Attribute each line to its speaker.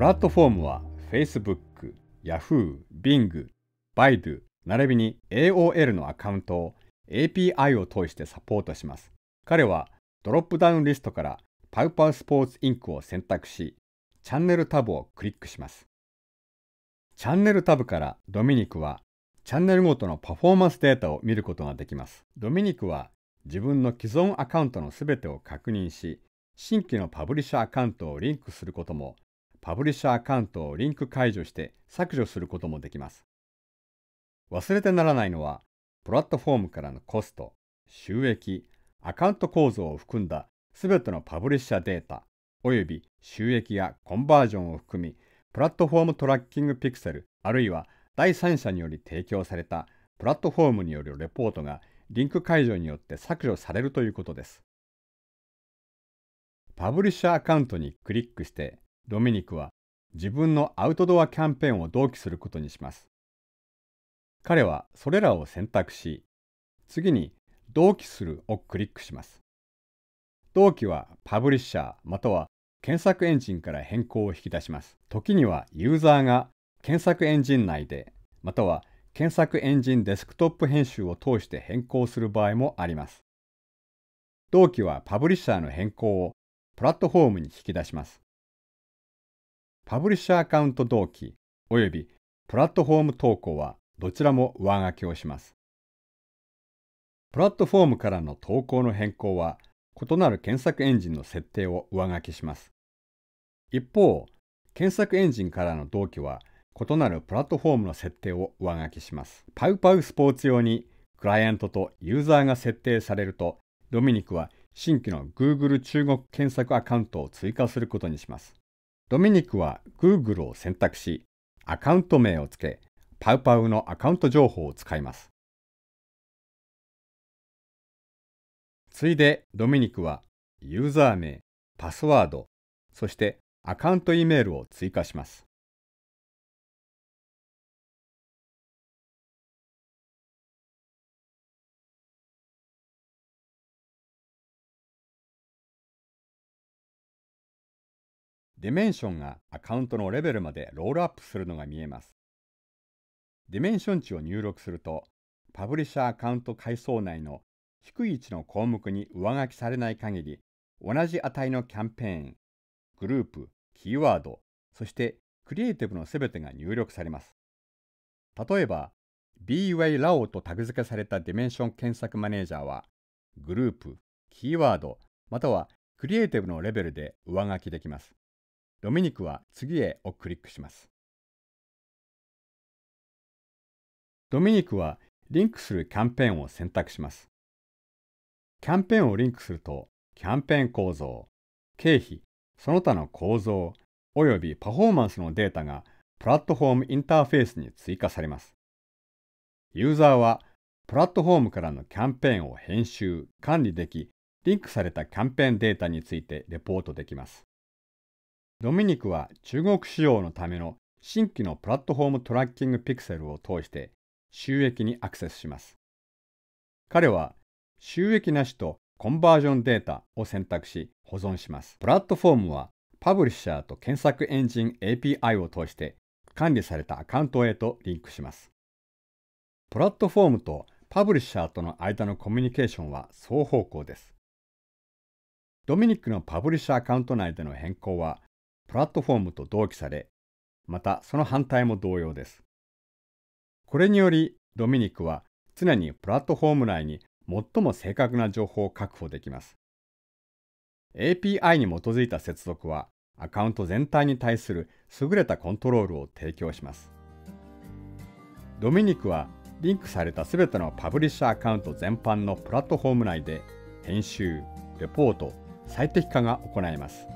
Speaker 1: プラットフォームは Facebook、Yahoo、Bing、Baidu、並びに AOL のアカウントを API を通してサポートします。彼はドロップダウンリストからパウパウスポーツインクを選択し、チャンネルタブをクリックします。チャンネルタブからドミニクはチャンネルごとのパフォーマンスデータを見ることができます。ドミニクは自分の既存アカウントのすべてを確認し、新規のパブリッシャーアカウントをリンクすることもパブリッシャーアカウントをリンク解除して削除することもできます。忘れてならないのは、プラットフォームからのコスト、収益、アカウント構造を含んだすべてのパブリッシャーデータ、および収益やコンバージョンを含み、プラットフォームトラッキングピクセル、あるいは第三者により提供されたプラットフォームによるレポートがリンク解除によって削除されるということです。パブリッシャーアカウントにクリックしてドミニクは自分のアウトドアキャンペーンを同期することにします。彼はそれらを選択し、次に同期するをクリックします。同期はパブリッシャーまたは検索エンジンから変更を引き出します。時にはユーザーが検索エンジン内でまたは検索エンジンデスクトップ編集を通して変更する場合もあります。同期はパブリッシャーの変更をプラットフォームに引き出します。パブリッシャーアカウント同期及びプラットフォーム投稿はどちらも上書きをします。プラットフォームからの投稿の変更は異なる検索エンジンの設定を上書きします。一方、検索エンジンからの同期は異なるプラットフォームの設定を上書きします。パウパウスポーツ用にクライアントとユーザーが設定されると、ドミニクは新規の Google 中国検索アカウントを追加することにします。ドミニクは
Speaker 2: Google を選択し、アカウント名をつけ、パウパウのアカウント情報を使います。ついで、ドミニクはユーザー名、パスワード、そしてアカウント E メールを追加します。デメンションがアカウントのレベルまでロールアップするのが見えます。デメンション値を入力す
Speaker 1: ると、パブリッシャーアカウント階層内の低い位置の項目に上書きされない限り、同じ値のキャンペーン、グループ、キーワード、そしてクリエイティブのすべてが入力されます。例えば、BYLAO とタグ付けされたディメンション検索マネージャーは、グループ、キーワ
Speaker 2: ード、またはクリエイティブのレベルで上書きできます。ドミニクは次へをクリックします。ドミニクはリンクするキャンペーンを選択します。キャンペーンをリンクする
Speaker 1: と、キャンペーン構造、経費、その他の構造、およびパフォーマンスのデータがプラットフォームインターフェースに追加されます。ユーザーはプラットフォームからのキャンペーンを編集、管理でき、リンクされたキャンペーンデータについてレポートできます。ドミニクは中国市場のための新規のプラットフォームトラッキングピクセルを通して収益にアクセスします。彼は収益なしとコンバージョンデータを選択し保存します。プラットフォームはパブリッシャーと検索エンジン API を通して管理されたアカウントへとリンクします。プラットフォームとパブリッシャーとの間のコミュニケーションは双方向です。ドミニックのパブリッシャーアカウント内での変更はプラットフォームと同期され、またその反対も同様です。これにより、ドミニクは常にプラットフォーム内に最も正確な情報を確保できます。API に基づいた接続は、アカウント全体に対する優れたコントロールを提供します。ドミニクは、リンクされたすべてのパブリッシャーアカウント全般のプラットフォーム内で、編集、レポート、最適化が行えます。